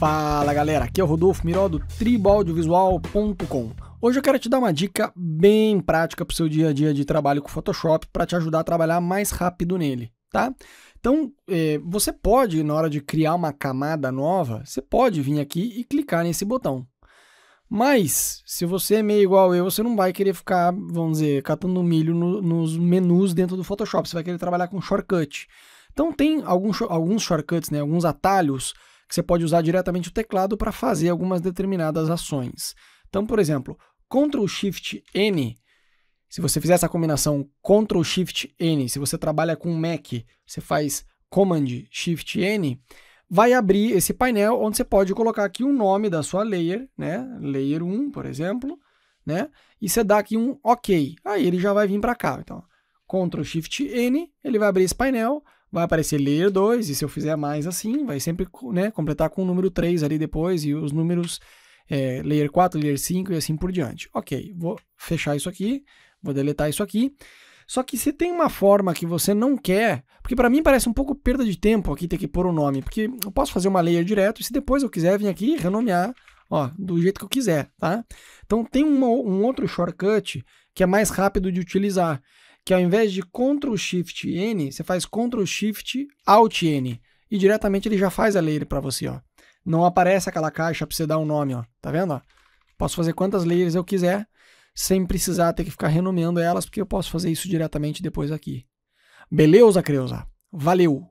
Fala galera, aqui é o Rodolfo Miró do tribaudiovisual.com. Hoje eu quero te dar uma dica bem prática para o seu dia a dia de trabalho com Photoshop para te ajudar a trabalhar mais rápido nele, tá? Então, é, você pode, na hora de criar uma camada nova, você pode vir aqui e clicar nesse botão. Mas, se você é meio igual eu, você não vai querer ficar, vamos dizer, catando milho no, nos menus dentro do Photoshop. Você vai querer trabalhar com shortcut. Então, tem alguns, alguns shortcuts, né, alguns atalhos que você pode usar diretamente o teclado para fazer algumas determinadas ações. Então, por exemplo, Ctrl Shift N, se você fizer essa combinação Ctrl Shift N, se você trabalha com Mac, você faz Command Shift N, vai abrir esse painel onde você pode colocar aqui o nome da sua layer, né? Layer 1, por exemplo, né? E você dá aqui um OK. Aí ele já vai vir para cá. Então, Ctrl Shift N, ele vai abrir esse painel vai aparecer layer 2, e se eu fizer mais assim, vai sempre né, completar com o número 3 ali depois, e os números é, layer 4, layer 5 e assim por diante. Ok, vou fechar isso aqui, vou deletar isso aqui. Só que se tem uma forma que você não quer, porque para mim parece um pouco perda de tempo aqui ter que pôr o um nome, porque eu posso fazer uma layer direto e se depois eu quiser vir aqui e renomear, ó, do jeito que eu quiser, tá? Então tem uma, um outro shortcut que é mais rápido de utilizar, que ao invés de Ctrl Shift N, você faz Ctrl Shift Alt N e diretamente ele já faz a layer para você, ó. Não aparece aquela caixa para você dar um nome, ó. Tá vendo, ó? Posso fazer quantas layers eu quiser sem precisar ter que ficar renomeando elas, porque eu posso fazer isso diretamente depois aqui. Beleza, Creuza? Valeu!